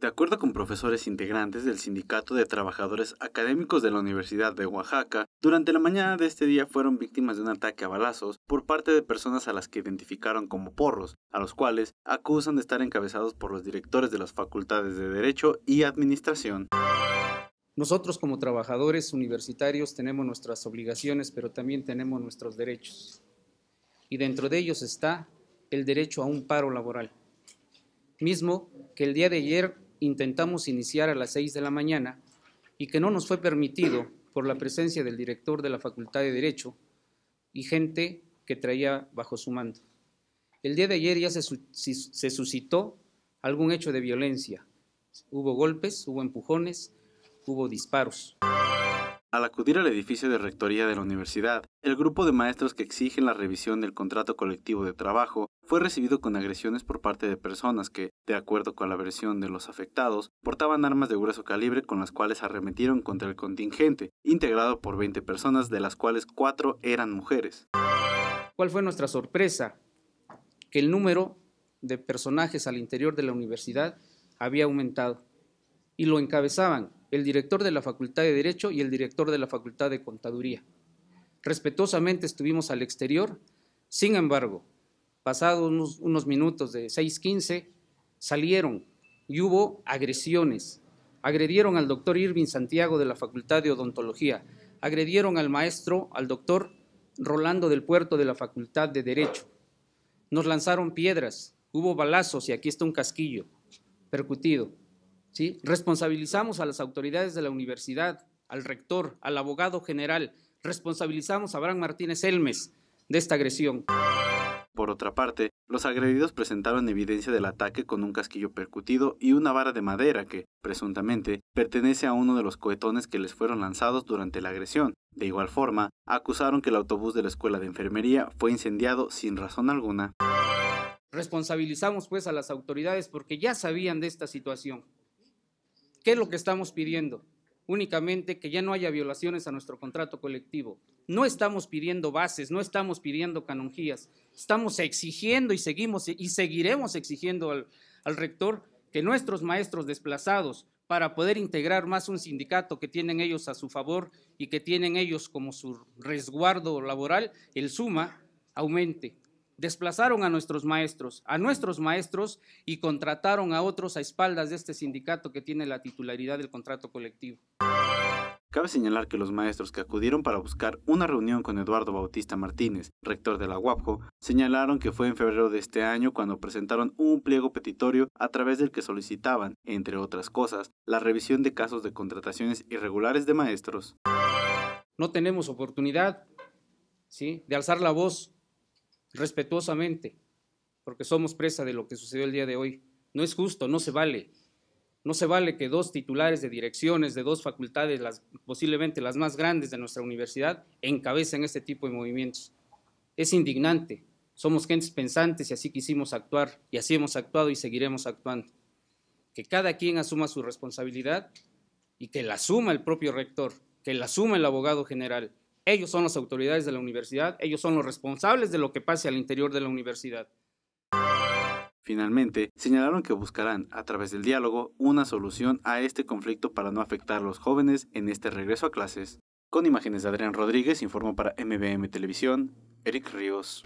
De acuerdo con profesores integrantes del Sindicato de Trabajadores Académicos de la Universidad de Oaxaca, durante la mañana de este día fueron víctimas de un ataque a balazos por parte de personas a las que identificaron como porros, a los cuales acusan de estar encabezados por los directores de las facultades de Derecho y Administración. Nosotros como trabajadores universitarios tenemos nuestras obligaciones, pero también tenemos nuestros derechos. Y dentro de ellos está el derecho a un paro laboral, mismo que el día de ayer intentamos iniciar a las 6 de la mañana y que no nos fue permitido por la presencia del director de la Facultad de Derecho y gente que traía bajo su mando. El día de ayer ya se suscitó algún hecho de violencia. Hubo golpes, hubo empujones, hubo disparos. Al acudir al edificio de rectoría de la universidad, el grupo de maestros que exigen la revisión del contrato colectivo de trabajo fue recibido con agresiones por parte de personas que, de acuerdo con la versión de los afectados, portaban armas de grueso calibre con las cuales arremetieron contra el contingente, integrado por 20 personas, de las cuales 4 eran mujeres. ¿Cuál fue nuestra sorpresa? Que el número de personajes al interior de la universidad había aumentado y lo encabezaban el director de la Facultad de Derecho y el director de la Facultad de Contaduría. Respetuosamente estuvimos al exterior, sin embargo, pasados unos, minutos de 6.15, salieron y hubo agresiones. Agredieron al doctor Irving Santiago de la Facultad de Odontología, agredieron al maestro, al doctor Rolando del Puerto de la Facultad de Derecho. Nos lanzaron piedras, hubo balazos y aquí está un casquillo percutido. ¿sí? Responsabilizamos a las autoridades de la universidad, al rector, al abogado general, responsabilizamos a Abraham Martínez Elmes de esta agresión. Por otra parte, los agredidos presentaron evidencia del ataque con un casquillo percutido y una vara de madera que, presuntamente, pertenece a uno de los cohetones que les fueron lanzados durante la agresión. De igual forma, acusaron que el autobús de la escuela de enfermería fue incendiado sin razón alguna. Responsabilizamos pues a las autoridades porque ya sabían de esta situación. ¿Qué es lo que estamos pidiendo? Únicamente que ya no haya violaciones a nuestro contrato colectivo. No estamos pidiendo bases, no estamos pidiendo canonjías. Estamos exigiendo y seguimos y seguiremos exigiendo al rector que nuestros maestros desplazados, para poder integrar más un sindicato que tienen ellos a su favor y que tienen ellos como su resguardo laboral, el SUMA aumente. Desplazaron a nuestros maestros, a nuestros maestros y contrataron a otros a espaldas de este sindicato que tiene la titularidad del contrato colectivo. Cabe señalar que los maestros que acudieron para buscar una reunión con Eduardo Bautista Martínez, rector de la UAPJO, señalaron que fue en febrero de este año cuando presentaron un pliego petitorio a través del que solicitaban, entre otras cosas, la revisión de casos de contrataciones irregulares de maestros. No tenemos oportunidad ¿sí? de alzar la voz respetuosamente, porque somos presa de lo que sucedió el día de hoy. No es justo, no se vale. No se vale que dos titulares de direcciones de dos facultades, posiblemente las más grandes de nuestra universidad, encabecen este tipo de movimientos. Es indignante. Somos gentes pensantes y así quisimos actuar, y así hemos actuado y seguiremos actuando. Que cada quien asuma su responsabilidad y que la asuma el propio rector, que la asuma el abogado general, ellos son las autoridades de la universidad, ellos son los responsables de lo que pase al interior de la universidad. Finalmente, señalaron que buscarán, a través del diálogo, una solución a este conflicto para no afectar a los jóvenes en este regreso a clases. Con imágenes de Adrián Rodríguez, informó para MBM Televisión, Eric Ríos.